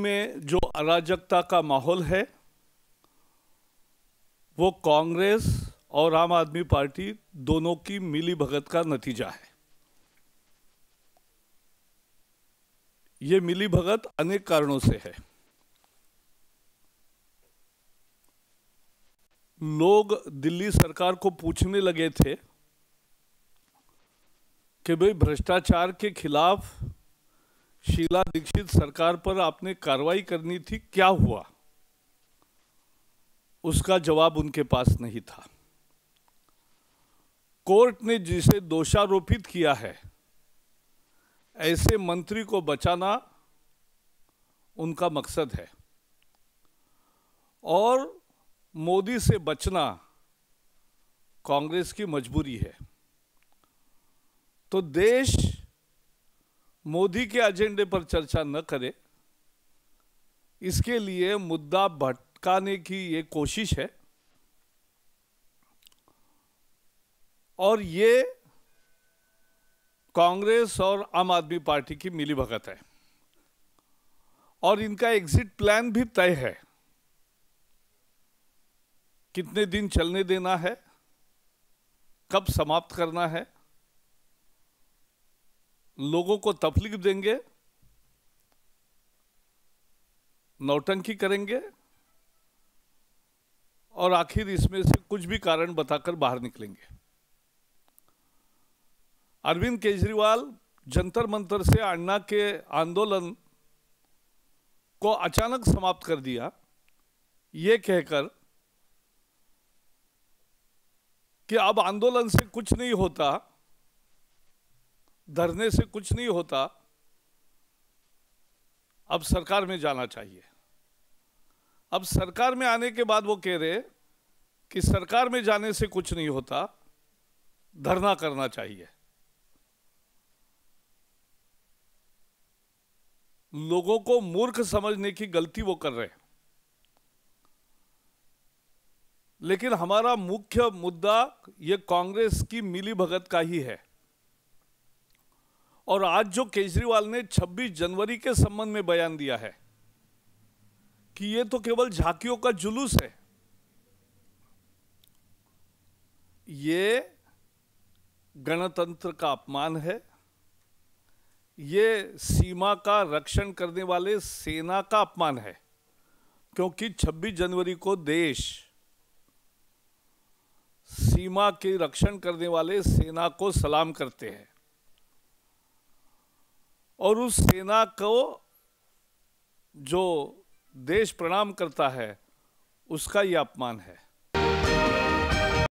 में जो अराजकता का माहौल है वो कांग्रेस और आम आदमी पार्टी दोनों की मिली भगत का नतीजा है ये मिली भगत अनेक कारणों से है लोग दिल्ली सरकार को पूछने लगे थे कि भाई भ्रष्टाचार के खिलाफ शीला दीक्षित सरकार पर आपने कार्रवाई करनी थी क्या हुआ उसका जवाब उनके पास नहीं था कोर्ट ने जिसे दोषारोपित किया है ऐसे मंत्री को बचाना उनका मकसद है और मोदी से बचना कांग्रेस की मजबूरी है तो देश मोदी के एजेंडे पर चर्चा न करे इसके लिए मुद्दा भटकाने की ये कोशिश है और ये कांग्रेस और आम आदमी पार्टी की मिली भगत है और इनका एग्जिट प्लान भी तय है कितने दिन चलने देना है कब समाप्त करना है लोगों को तकलीफ देंगे नौटंकी करेंगे और आखिर इसमें से कुछ भी कारण बताकर बाहर निकलेंगे अरविंद केजरीवाल जंतर मंतर से अन्ना के आंदोलन को अचानक समाप्त कर दिया ये कहकर कि अब आंदोलन से कुछ नहीं होता धरने से कुछ नहीं होता अब सरकार में जाना चाहिए अब सरकार में आने के बाद वो कह रहे कि सरकार में जाने से कुछ नहीं होता धरना करना चाहिए लोगों को मूर्ख समझने की गलती वो कर रहे हैं लेकिन हमारा मुख्य मुद्दा ये कांग्रेस की मिली भगत का ही है और आज जो केजरीवाल ने 26 जनवरी के संबंध में बयान दिया है कि ये तो केवल झांकियों का जुलूस है ये गणतंत्र का अपमान है ये सीमा का रक्षण करने वाले सेना का अपमान है क्योंकि 26 जनवरी को देश सीमा के रक्षण करने वाले सेना को सलाम करते हैं और उस सेना को जो देश प्रणाम करता है उसका ये अपमान है